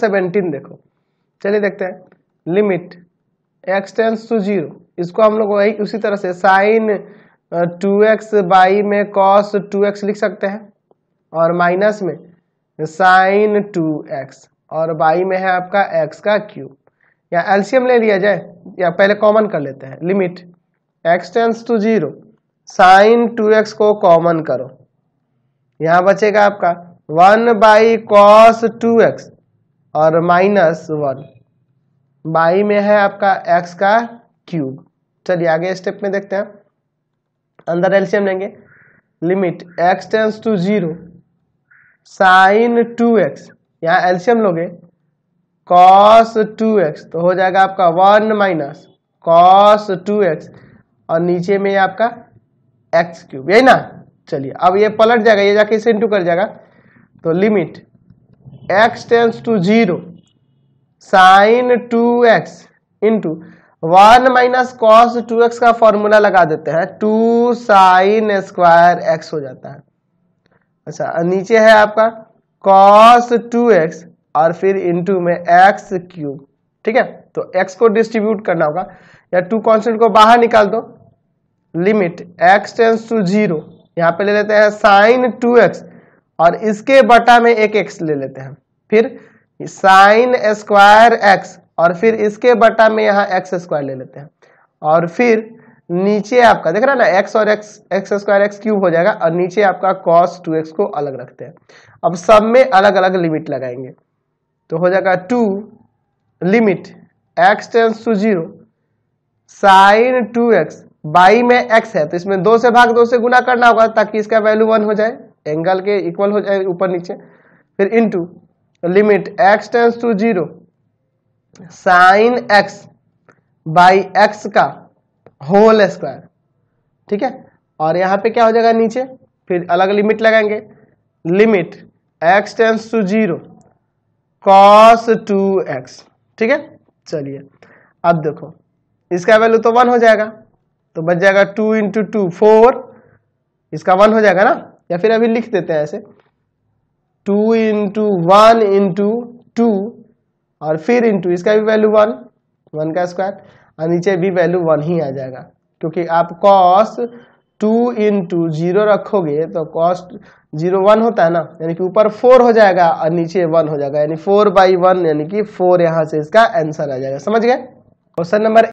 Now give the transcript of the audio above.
seventeen देखो चलिए देखते हैं limit x tends to zero इसको हम लोग वही उसी तरह से साइन टू एक्स बाई में कॉस टू एक्स लिख सकते हैं और माइनस में साइन टू एक्स और बाई में है आपका एक्स का क्यूब या एल्शियम ले लिया जाए या पहले कॉमन कर लेते हैं limit x tends to zero sine two x को कॉमन करो यहाँ बचेगा आपका one by cos two x और माइनस वन बाई में है आपका एक्स का क्यूब चलिए आगे स्टेप में देखते हैं अंदर एलसीएम लेंगे limit x tends to zero sine two x यहाँ एलसीएम लोगे कॉस टू एक्स तो हो जाएगा आपका one minus cos two x और नीचे में आपका एक्स क्यूब यही ना चलिए अब ये पलट जाएगा ये जाके इसे इंटू कर जाएगा तो limit x tends to zero sine two x into one minus cos two x का फॉर्मूला लगा देते हैं टू साइन स्क्वायर एक्स हो जाता है अच्छा नीचे है आपका कॉस टू एक्स और फिर इंटू में एक्स क्यूब ठीक है तो एक्स को डिस्ट्रीब्यूट करना होगा या टू कॉन्सेंट को बाहर निकाल दो limit x tends to zero यहाँ पे ले लेते हैं साइन टू एक्स और इसके बटा में एक एक्स ले लेते हैं फिर साइन स्क्वायर एक्स और फिर इसके बटा में यहाँ एक्स स्क्वायर ले लेते हैं और फिर नीचे आपका देख रहा है ना एक्स और x x square x cube हो जाएगा और नीचे आपका कॉस टू एक्स को अलग रखते हैं अब सब में अलग अलग लिमिट लगाएंगे तो हो जाएगा two limit x tends to zero sine two x by में एक्स है तो इसमें दो से भाग दो से गुना करना होगा ताकि इसका वैल्यू वन हो जाए एंगल के इक्वल हो जाए ऊपर नीचे फिर into limit x tends to zero sine x by x का होल स्क्वायर ठीक है और यहाँ पे क्या हो जाएगा नीचे फिर अलग लिमिट लगाएंगे limit x tends to zero cos two x ठीक है चलिए अब देखो इसका वैल्यू तो वन हो जाएगा तो बच जाएगा टू इंटू टू फोर इसका वन हो जाएगा ना या फिर अभी लिख देते हैं ऐसे two into one into two और फिर इंटू इसका भी वैल्यू वन वन का स्क्वायर और नीचे भी वैल्यू वन ही आ जाएगा क्योंकि आप कॉस टू इंटू जीरो रखोगे तो कॉस्ट जीरो वन होता है ना यानी कि ऊपर फोर हो जाएगा और नीचे वन हो जाएगा यानी फोर बाई वन यानी कि फोर यहाँ से इसका आंसर आ जाएगा समझ गए क्वेश्चन नंबर